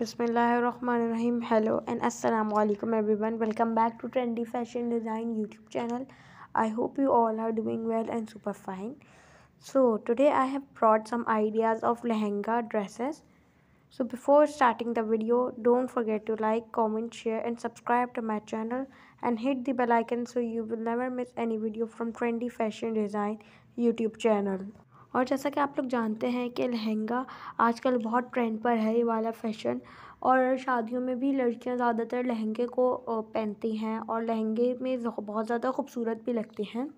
bismillahirrahmanirrahim hello and assalamu alaikum everyone welcome back to trendy fashion design youtube channel i hope you all are doing well and super fine so today i have brought some ideas of lehenga dresses so before starting the video don't forget to like comment share and subscribe to my channel and hit the bell icon so you will never miss any video from trendy fashion design youtube channel और जैसा कि आप लोग जानते हैं कि लहंगा आजकल बहुत ट्रेंड पर है ये वाला फ़ैशन और शादियों में भी लड़कियां ज़्यादातर लहंगे को पहनती हैं और लहंगे में बहुत ज़्यादा खूबसूरत भी लगती हैं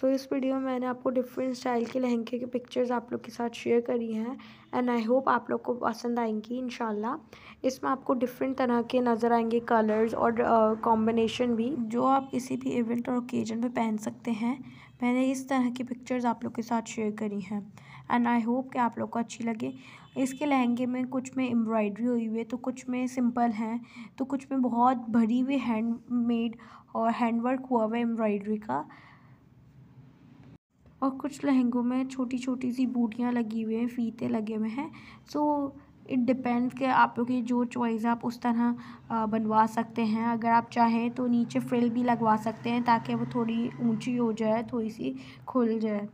सो so, इस वीडियो में मैंने आपको डिफरेंट स्टाइल के लहंगे के पिक्चर्स आप लोग के साथ शेयर करी हैं एंड आई होप आप लोग को पसंद आएंगी इन इसमें आपको डिफरेंट तरह के नज़र आएंगे कलर्स और कॉम्बिनेशन uh, भी जो आप किसी भी इवेंट और ओकेजन पे पहन सकते हैं मैंने इस तरह की पिक्चर्स आप लोग के साथ शेयर करी हैं एंड आई होप कि आप लोग को अच्छी लगे इसके लहंगे में कुछ में एम्ब्रॉयड्री हुई हुई है तो कुछ में सिंपल हैं तो कुछ में बहुत भरी हुई हैंड और हैंडवर्क हुआ हुआ है एम्ब्रॉयड्री का और कुछ लहंगों में छोटी छोटी सी बूटियाँ लगी हुई हैं फीते लगे हुए हैं सो इट डिपेंड्स के आप लोग की जो चॉइस है आप उस तरह बनवा सकते हैं अगर आप चाहें तो नीचे फ्रिल भी लगवा सकते हैं ताकि वो थोड़ी ऊंची हो जाए थोड़ी सी खुल जाए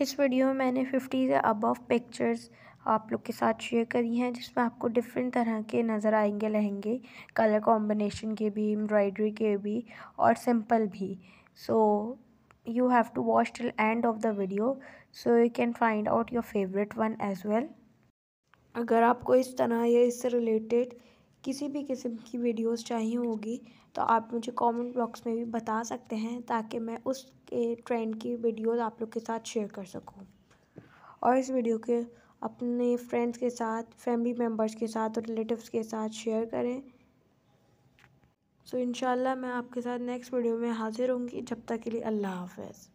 इस वीडियो में मैंने फिफ्टी से अबव पिक्चर्स आप लोग के साथ शेयर करी हैं जिसमें आपको डिफरेंट तरह के नज़र आएंगे लहंगे कलर कॉम्बिनेशन के भी एम्ब्रॉयडरी के भी और सिंपल भी सो so, you have to watch till end of the video so you can find out your favorite one as well अगर आपको इस तरह या इससे रिलेटेड किसी भी किस्म की videos चाहिए होगी तो आप मुझे comment बॉक्स में भी बता सकते हैं ताकि मैं उसके ट्रेंड की videos आप लोग के साथ शेयर कर सकूँ और इस वीडियो के अपने फ्रेंड्स के साथ फैमिली मेम्बर्स के साथ और relatives के साथ शेयर करें सो इनशाला मैं आपके साथ नेक्स्ट वीडियो में हाज़िर होंगी जब तक के लिए अल्लाह हाफ़